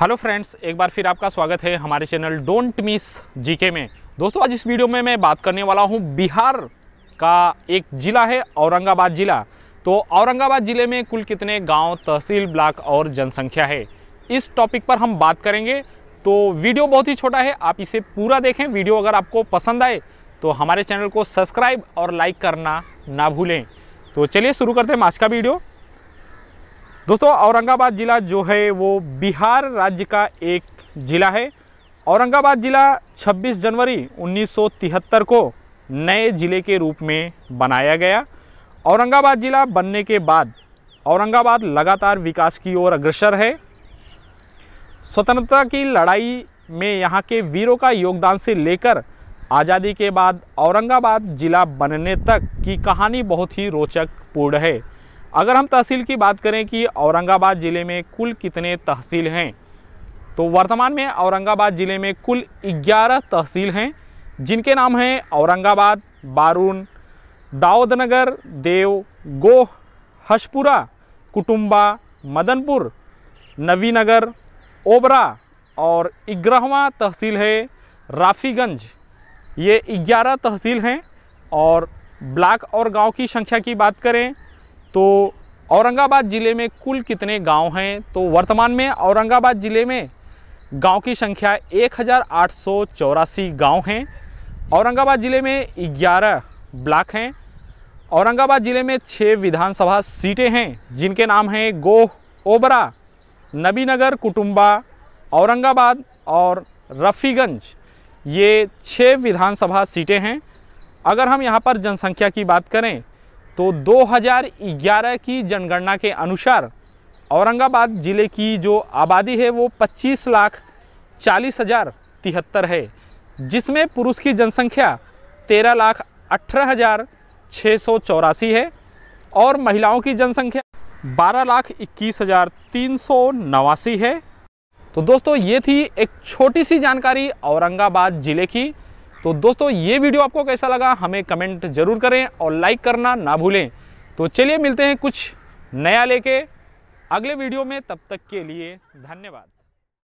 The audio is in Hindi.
हेलो फ्रेंड्स एक बार फिर आपका स्वागत है हमारे चैनल डोंट मिस जीके में दोस्तों आज इस वीडियो में मैं बात करने वाला हूं बिहार का एक ज़िला है औरंगाबाद ज़िला तो औरंगाबाद ज़िले में कुल कितने गांव तहसील ब्लॉक और जनसंख्या है इस टॉपिक पर हम बात करेंगे तो वीडियो बहुत ही छोटा है आप इसे पूरा देखें वीडियो अगर आपको पसंद आए तो हमारे चैनल को सब्सक्राइब और लाइक करना ना भूलें तो चलिए शुरू करते हैं आज का वीडियो दोस्तों औरंगाबाद ज़िला जो है वो बिहार राज्य का एक ज़िला है औरंगाबाद ज़िला 26 जनवरी 1973 को नए ज़िले के रूप में बनाया गया औरंगाबाद ज़िला बनने के बाद औरंगाबाद लगातार विकास की ओर अग्रसर है स्वतंत्रता की लड़ाई में यहाँ के वीरों का योगदान से लेकर आज़ादी के बाद औरंगाबाद ज़िला बनने तक की कहानी बहुत ही रोचक पूर्ण है अगर हम तहसील की बात करें कि औरंगाबाद ज़िले में कुल कितने तहसील हैं तो वर्तमान में औरंगाबाद ज़िले में कुल 11 तहसील हैं जिनके नाम हैं औरंगाबाद बारून दाऊदनगर देव गोह हशपुरा कुटुम्बा मदनपुर नवीनगर ओबरा और इग्रहवा तहसील है राफ़ीगंज ये ग्यारह तहसील हैं और ब्लॉक और गांव की संख्या की बात करें तो औरंगाबाद ज़िले में कुल कितने गांव हैं तो वर्तमान में औरंगाबाद ज़िले में गांव की संख्या एक गांव हैं औरंगाबाद ज़िले में 11 ब्लॉक हैं औरंगाबाद ज़िले में छः विधानसभा सीटें हैं जिनके नाम हैं गोह ओबरा नबीनगर कुटुम्बा औरंगाबाद और रफ़ीगंज ये छः विधानसभा सीटें हैं अगर हम यहाँ पर जनसंख्या की बात करें तो 2011 की जनगणना के अनुसार औरंगाबाद ज़िले की जो आबादी है वो 25 लाख चालीस हज़ार तिहत्तर है जिसमें पुरुष की जनसंख्या तेरह लाख अठारह हज़ार छः सौ चौरासी है और महिलाओं की जनसंख्या बारह लाख इक्कीस हज़ार तीन सौ नवासी है तो दोस्तों ये थी एक छोटी सी जानकारी औरंगाबाद ज़िले की तो दोस्तों ये वीडियो आपको कैसा लगा हमें कमेंट जरूर करें और लाइक करना ना भूलें तो चलिए मिलते हैं कुछ नया लेके अगले वीडियो में तब तक के लिए धन्यवाद